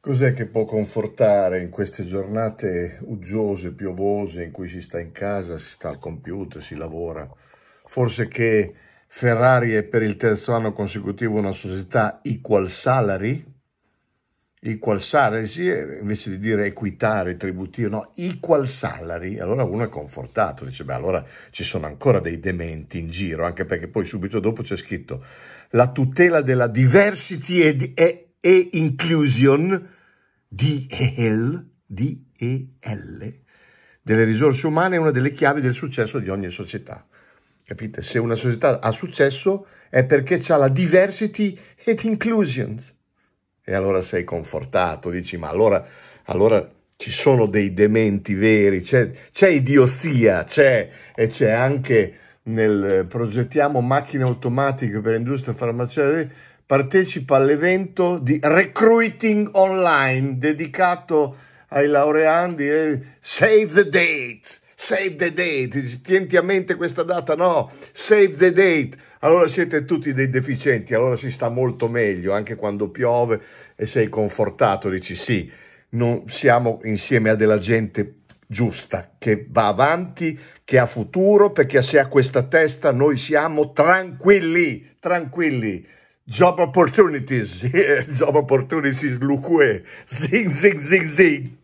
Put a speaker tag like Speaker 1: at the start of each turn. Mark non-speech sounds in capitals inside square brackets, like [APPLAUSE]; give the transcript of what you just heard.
Speaker 1: Cos'è che può confortare in queste giornate uggiose, piovose, in cui si sta in casa, si sta al computer, si lavora? Forse che Ferrari è per il terzo anno consecutivo una società equal salary? Equal salary, sì, eh, invece di dire equità, tributio, no, equal salary. Allora uno è confortato, dice, beh, allora ci sono ancora dei dementi in giro, anche perché poi subito dopo c'è scritto la tutela della diversity e e inclusion DEL, DEL delle risorse umane è una delle chiavi del successo di ogni società. Capite? Se una società ha successo è perché ha la diversity and inclusion. E allora sei confortato, dici ma allora, allora ci sono dei dementi veri, c'è, c'è idiozia, c'è e c'è anche nel eh, progettiamo macchine automatiche per industria farmaceutica partecipa all'evento di Recruiting Online dedicato ai laureandi. Eh, save the date! Save the date! Tienti a mente questa data? No! Save the date! Allora siete tutti dei deficienti, allora si sta molto meglio anche quando piove e sei confortato, dici sì, non siamo insieme a della gente giusta, che va avanti, che ha futuro, perché se ha questa testa noi siamo tranquilli, tranquilli. job opportunities. [LAUGHS] job opportunities, Lukue. Zing, zing, zing, zing.